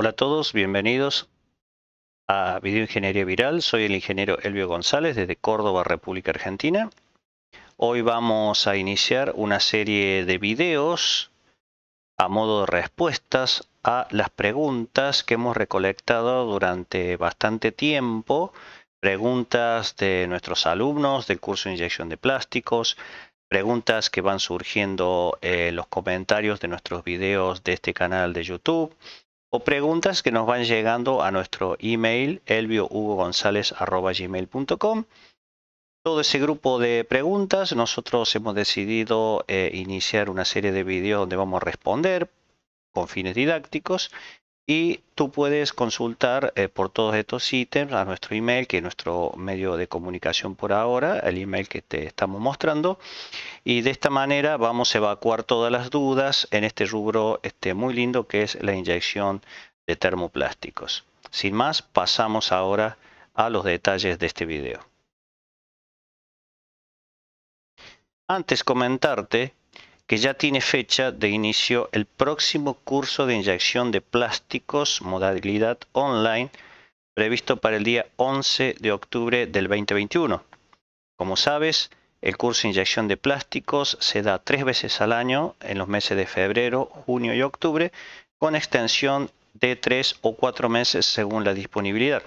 Hola a todos, bienvenidos a Videoingeniería Viral. Soy el ingeniero Elvio González desde Córdoba, República Argentina. Hoy vamos a iniciar una serie de videos a modo de respuestas a las preguntas que hemos recolectado durante bastante tiempo. Preguntas de nuestros alumnos del curso de inyección de plásticos, preguntas que van surgiendo en los comentarios de nuestros videos de este canal de YouTube o preguntas que nos van llegando a nuestro email elviohugogonzalez@gmail.com Todo ese grupo de preguntas, nosotros hemos decidido eh, iniciar una serie de videos donde vamos a responder con fines didácticos y tú puedes consultar eh, por todos estos ítems a nuestro email, que es nuestro medio de comunicación por ahora, el email que te estamos mostrando. Y de esta manera vamos a evacuar todas las dudas en este rubro este, muy lindo que es la inyección de termoplásticos. Sin más, pasamos ahora a los detalles de este video. Antes comentarte que ya tiene fecha de inicio el próximo curso de inyección de plásticos, modalidad online, previsto para el día 11 de octubre del 2021. Como sabes, el curso de inyección de plásticos se da tres veces al año en los meses de febrero, junio y octubre, con extensión de tres o cuatro meses según la disponibilidad.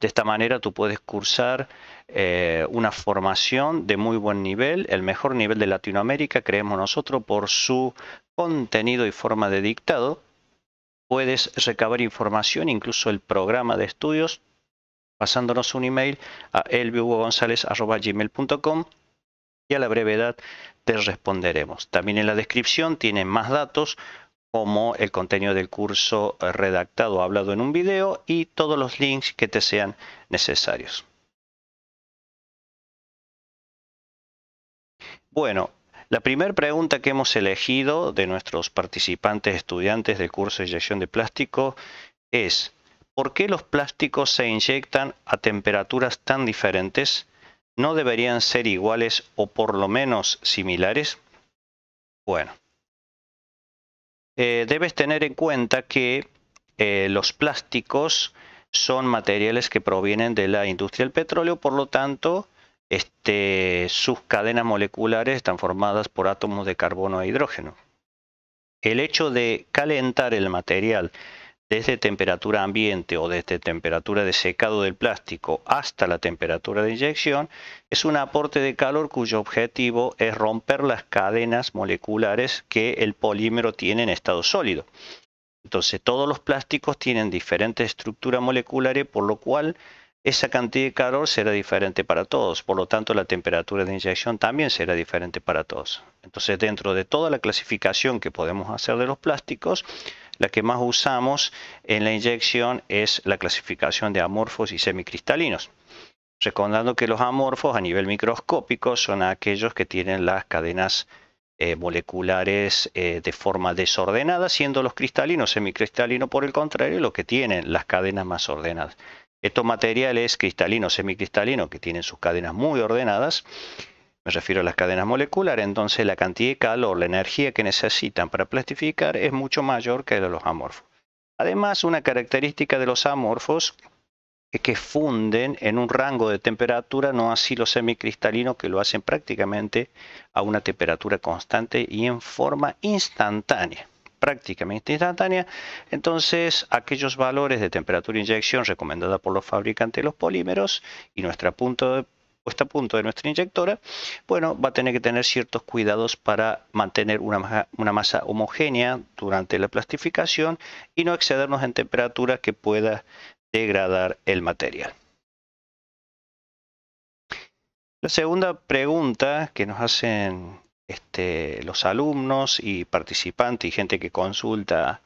De esta manera tú puedes cursar eh, una formación de muy buen nivel, el mejor nivel de Latinoamérica, creemos nosotros, por su contenido y forma de dictado. Puedes recabar información, incluso el programa de estudios, pasándonos un email a elviugogonzalez.com y a la brevedad te responderemos. También en la descripción tienen más datos como el contenido del curso eh, redactado hablado en un video y todos los links que te sean necesarios. Bueno, la primera pregunta que hemos elegido de nuestros participantes estudiantes del curso de inyección de plástico es ¿por qué los plásticos se inyectan a temperaturas tan diferentes? ¿No deberían ser iguales o por lo menos similares? Bueno, eh, debes tener en cuenta que eh, los plásticos son materiales que provienen de la industria del petróleo, por lo tanto, este, sus cadenas moleculares están formadas por átomos de carbono e hidrógeno. El hecho de calentar el material desde temperatura ambiente o desde temperatura de secado del plástico hasta la temperatura de inyección, es un aporte de calor cuyo objetivo es romper las cadenas moleculares que el polímero tiene en estado sólido. Entonces todos los plásticos tienen diferentes estructuras moleculares por lo cual esa cantidad de calor será diferente para todos, por lo tanto la temperatura de inyección también será diferente para todos. Entonces dentro de toda la clasificación que podemos hacer de los plásticos, la que más usamos en la inyección es la clasificación de amorfos y semicristalinos. Recordando que los amorfos a nivel microscópico son aquellos que tienen las cadenas eh, moleculares eh, de forma desordenada, siendo los cristalinos semicristalinos por el contrario los que tienen las cadenas más ordenadas. Estos materiales cristalinos, semicristalinos, que tienen sus cadenas muy ordenadas, me refiero a las cadenas moleculares, entonces la cantidad de calor, la energía que necesitan para plastificar es mucho mayor que la de los amorfos. Además, una característica de los amorfos es que funden en un rango de temperatura, no así los semicristalinos que lo hacen prácticamente a una temperatura constante y en forma instantánea prácticamente instantánea. Entonces, aquellos valores de temperatura e inyección recomendada por los fabricantes de los polímeros y nuestra punto de puesta a punto de nuestra inyectora, bueno, va a tener que tener ciertos cuidados para mantener una, masa, homogénea durante la plastificación y no excedernos en temperatura que pueda degradar el material. La segunda pregunta que nos hacen este, los alumnos y participantes y gente que consulta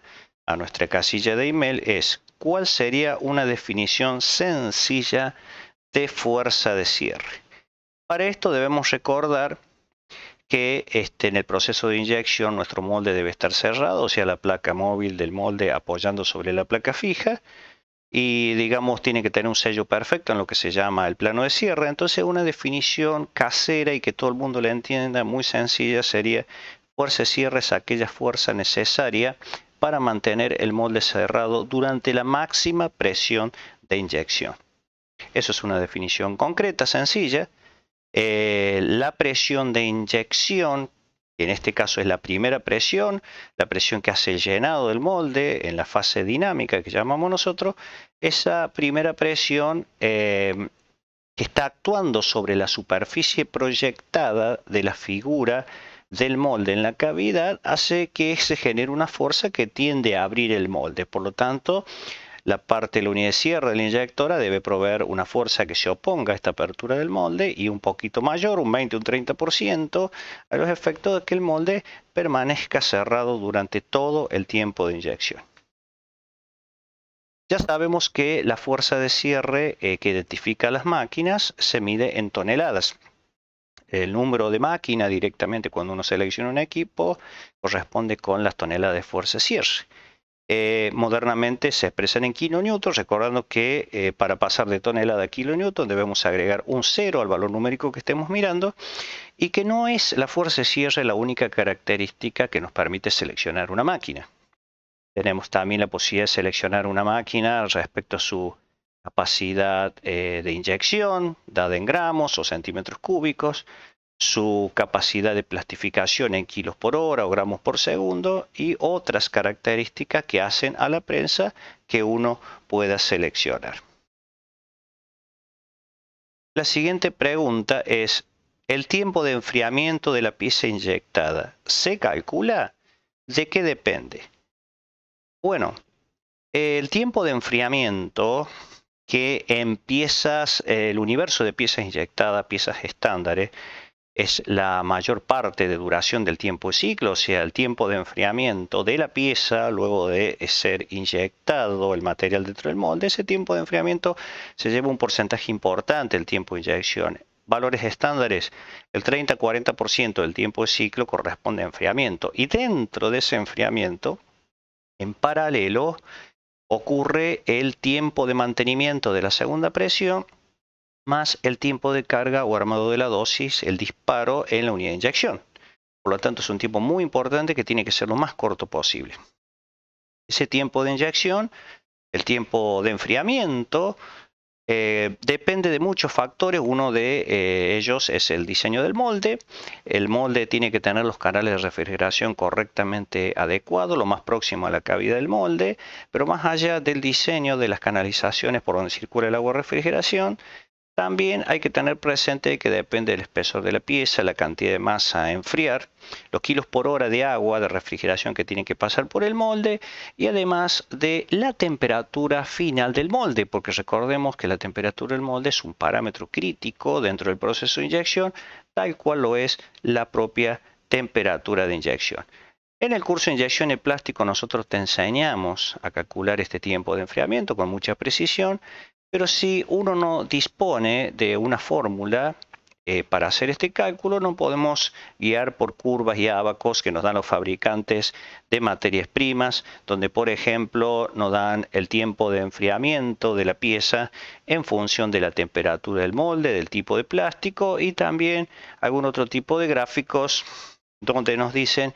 a nuestra casilla de email es ¿cuál sería una definición sencilla de fuerza de cierre. Para esto debemos recordar que este, en el proceso de inyección nuestro molde debe estar cerrado, o sea, la placa móvil del molde apoyando sobre la placa fija y digamos tiene que tener un sello perfecto en lo que se llama el plano de cierre. Entonces una definición casera y que todo el mundo la entienda muy sencilla sería fuerza de cierre es aquella fuerza necesaria para mantener el molde cerrado durante la máxima presión de inyección. Eso es una definición concreta, sencilla. Eh, la presión de inyección, que en este caso es la primera presión, la presión que hace el llenado del molde en la fase dinámica que llamamos nosotros, esa primera presión eh, que está actuando sobre la superficie proyectada de la figura del molde en la cavidad hace que se genere una fuerza que tiende a abrir el molde. Por lo tanto, la parte de la unidad de cierre de la inyectora debe proveer una fuerza que se oponga a esta apertura del molde y un poquito mayor, un 20, o un 30%, a los efectos de que el molde permanezca cerrado durante todo el tiempo de inyección. Ya sabemos que la fuerza de cierre eh, que identifica las máquinas se mide en toneladas. El número de máquina directamente cuando uno selecciona un equipo corresponde con las toneladas de fuerza de cierre. Eh, modernamente se expresan en kN, recordando que eh, para pasar de tonelada a kilonewton debemos agregar un cero al valor numérico que estemos mirando y que no es la fuerza de cierre la única característica que nos permite seleccionar una máquina. Tenemos también la posibilidad de seleccionar una máquina respecto a su capacidad eh, de inyección, dada en gramos o centímetros cúbicos, su capacidad de plastificación en kilos por hora o gramos por segundo y otras características que hacen a la prensa que uno pueda seleccionar. La siguiente pregunta es, ¿el tiempo de enfriamiento de la pieza inyectada se calcula? ¿De qué depende? Bueno, el tiempo de enfriamiento que en piezas, el universo de piezas inyectadas, piezas estándares, es la mayor parte de duración del tiempo de ciclo, o sea, el tiempo de enfriamiento de la pieza luego de ser inyectado el material dentro del molde. Ese tiempo de enfriamiento se lleva un porcentaje importante, el tiempo de inyección. Valores estándares, el 30-40% del tiempo de ciclo corresponde a enfriamiento. Y dentro de ese enfriamiento, en paralelo, ocurre el tiempo de mantenimiento de la segunda presión más el tiempo de carga o armado de la dosis, el disparo en la unidad de inyección. Por lo tanto, es un tiempo muy importante que tiene que ser lo más corto posible. Ese tiempo de inyección, el tiempo de enfriamiento, eh, depende de muchos factores. Uno de eh, ellos es el diseño del molde. El molde tiene que tener los canales de refrigeración correctamente adecuados, lo más próximo a la cavidad del molde, pero más allá del diseño de las canalizaciones por donde circula el agua de refrigeración, también hay que tener presente que depende del espesor de la pieza, la cantidad de masa a enfriar, los kilos por hora de agua de refrigeración que tiene que pasar por el molde y además de la temperatura final del molde, porque recordemos que la temperatura del molde es un parámetro crítico dentro del proceso de inyección, tal cual lo es la propia temperatura de inyección. En el curso de inyección de plástico nosotros te enseñamos a calcular este tiempo de enfriamiento con mucha precisión pero si uno no dispone de una fórmula eh, para hacer este cálculo, no podemos guiar por curvas y abacos que nos dan los fabricantes de materias primas, donde por ejemplo nos dan el tiempo de enfriamiento de la pieza en función de la temperatura del molde, del tipo de plástico y también algún otro tipo de gráficos donde nos dicen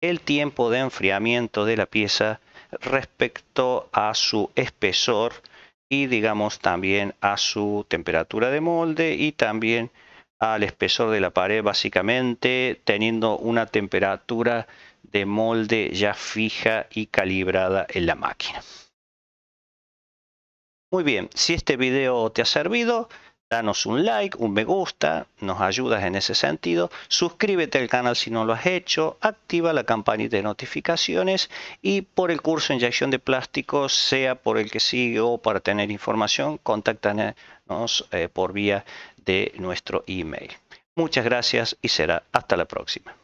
el tiempo de enfriamiento de la pieza respecto a su espesor y digamos también a su temperatura de molde y también al espesor de la pared básicamente teniendo una temperatura de molde ya fija y calibrada en la máquina. Muy bien, si este video te ha servido, Danos un like, un me gusta, nos ayudas en ese sentido. Suscríbete al canal si no lo has hecho, activa la campanita de notificaciones y por el curso de inyección de plástico, sea por el que sigue o para tener información, contáctanos eh, por vía de nuestro email. Muchas gracias y será hasta la próxima.